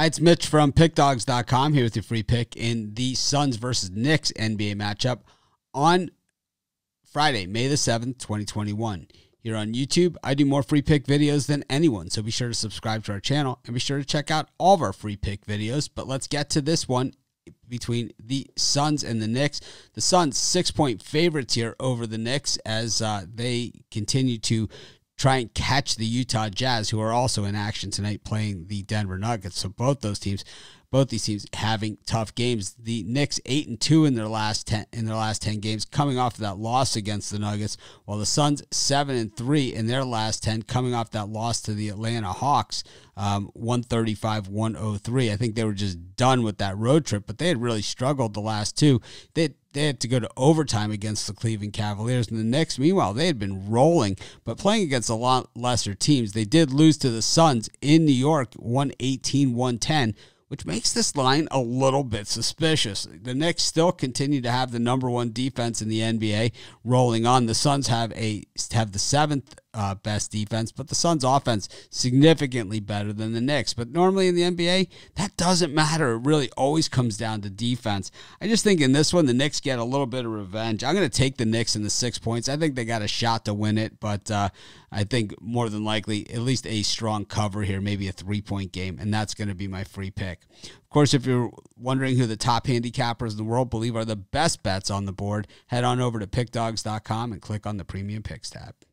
Hi, it's Mitch from PickDogs.com here with your free pick in the Suns versus Knicks NBA matchup on Friday, May the 7th, 2021. Here on YouTube, I do more free pick videos than anyone, so be sure to subscribe to our channel and be sure to check out all of our free pick videos. But let's get to this one between the Suns and the Knicks. The Suns six point favorites here over the Knicks as uh, they continue to try and catch the Utah Jazz, who are also in action tonight playing the Denver Nuggets. So both those teams both these teams having tough games. The Knicks eight and two in their last ten in their last ten games, coming off of that loss against the Nuggets, while the Suns seven and three in their last ten, coming off that loss to the Atlanta Hawks, um, 135-103. I think they were just done with that road trip, but they had really struggled the last two. They they had to go to overtime against the Cleveland Cavaliers. And the Knicks, meanwhile, they had been rolling, but playing against a lot lesser teams. They did lose to the Suns in New York, 118 110 which makes this line a little bit suspicious. The Knicks still continue to have the number one defense in the NBA, rolling on. The Suns have a have the seventh uh, best defense, but the Suns' offense significantly better than the Knicks. But normally in the NBA, that doesn't matter. It really always comes down to defense. I just think in this one, the Knicks get a little bit of revenge. I'm going to take the Knicks in the six points. I think they got a shot to win it, but uh, I think more than likely at least a strong cover here, maybe a three point game, and that's going to be my free pick. Of course, if you're wondering who the top handicappers in the world believe are the best bets on the board, head on over to pickdogs.com and click on the premium picks tab.